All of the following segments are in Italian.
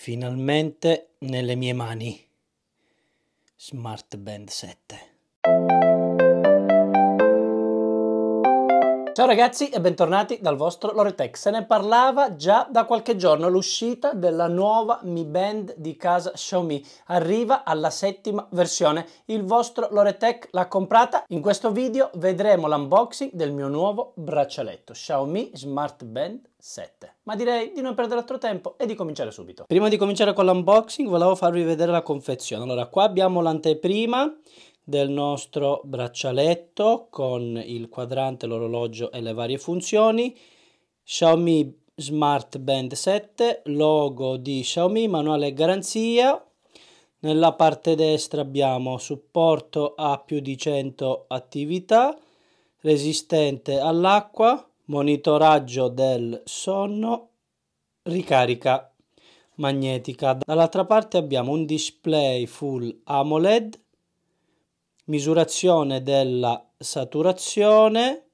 finalmente nelle mie mani. Smart Band 7. Ciao ragazzi e bentornati dal vostro Loretech. Se ne parlava già da qualche giorno l'uscita della nuova Mi Band di casa Xiaomi. Arriva alla settima versione. Il vostro Loretech l'ha comprata. In questo video vedremo l'unboxing del mio nuovo braccialetto Xiaomi Smart Band 7. Ma direi di non perdere altro tempo e di cominciare subito. Prima di cominciare con l'unboxing volevo farvi vedere la confezione. Allora qua abbiamo l'anteprima del nostro braccialetto con il quadrante, l'orologio e le varie funzioni. Xiaomi Smart Band 7, logo di Xiaomi, manuale garanzia. Nella parte destra abbiamo supporto a più di 100 attività, resistente all'acqua, monitoraggio del sonno, ricarica magnetica. Dall'altra parte abbiamo un display full AMOLED misurazione della saturazione,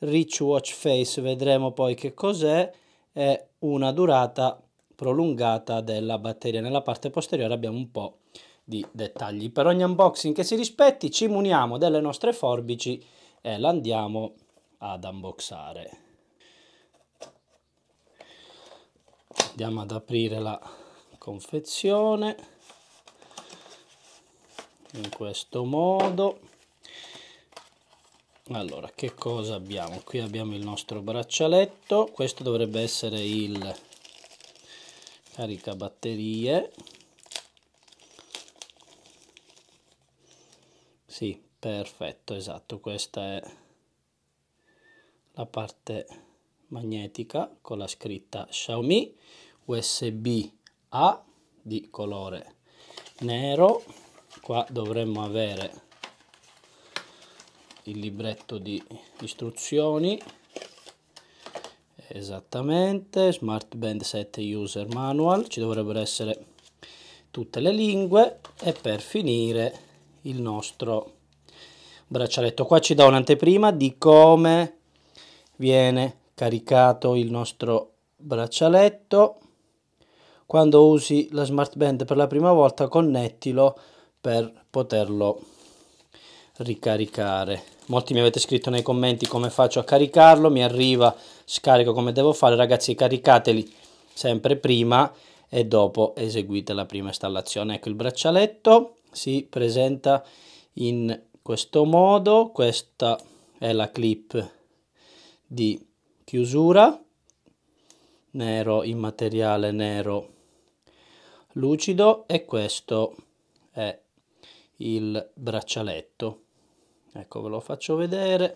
rich watch face vedremo poi che cos'è, e una durata prolungata della batteria. Nella parte posteriore abbiamo un po' di dettagli. Per ogni unboxing che si rispetti ci muniamo delle nostre forbici e l'andiamo ad unboxare. Andiamo ad aprire la confezione in questo modo allora che cosa abbiamo qui abbiamo il nostro braccialetto questo dovrebbe essere il caricabatterie sì perfetto esatto questa è la parte magnetica con la scritta Xiaomi USB A di colore nero qua dovremmo avere il libretto di istruzioni esattamente smart band 7 user manual ci dovrebbero essere tutte le lingue e per finire il nostro braccialetto qua ci dà un'anteprima di come viene caricato il nostro braccialetto quando usi la smart band per la prima volta connettilo per poterlo ricaricare. Molti mi avete scritto nei commenti come faccio a caricarlo, mi arriva, scarico come devo fare. Ragazzi caricateli sempre prima e dopo eseguite la prima installazione. Ecco il braccialetto, si presenta in questo modo, questa è la clip di chiusura, nero in materiale nero lucido e questo è il braccialetto ecco ve lo faccio vedere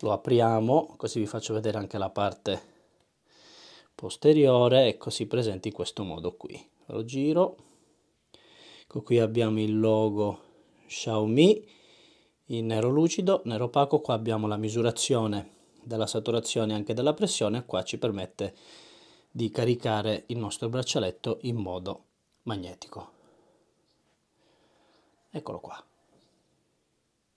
lo apriamo così vi faccio vedere anche la parte posteriore ecco si presenta in questo modo qui lo giro ecco qui abbiamo il logo Xiaomi in nero lucido nero opaco qua abbiamo la misurazione della saturazione e anche della pressione qua ci permette di caricare il nostro braccialetto in modo magnetico Eccolo qua.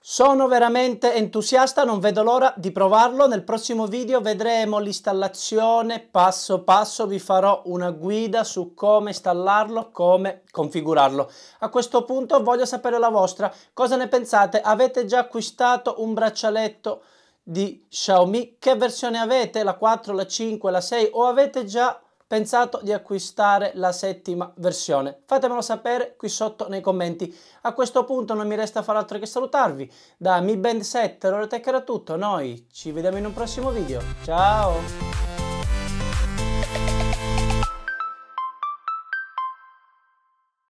Sono veramente entusiasta, non vedo l'ora di provarlo. Nel prossimo video vedremo l'installazione passo passo, vi farò una guida su come installarlo, come configurarlo. A questo punto voglio sapere la vostra, cosa ne pensate? Avete già acquistato un braccialetto di Xiaomi? Che versione avete? La 4, la 5, la 6 o avete già pensato di acquistare la settima versione? Fatemelo sapere qui sotto nei commenti. A questo punto non mi resta far altro che salutarvi. Da Mi Band 7, Lorotech era tutto, noi ci vediamo in un prossimo video. Ciao!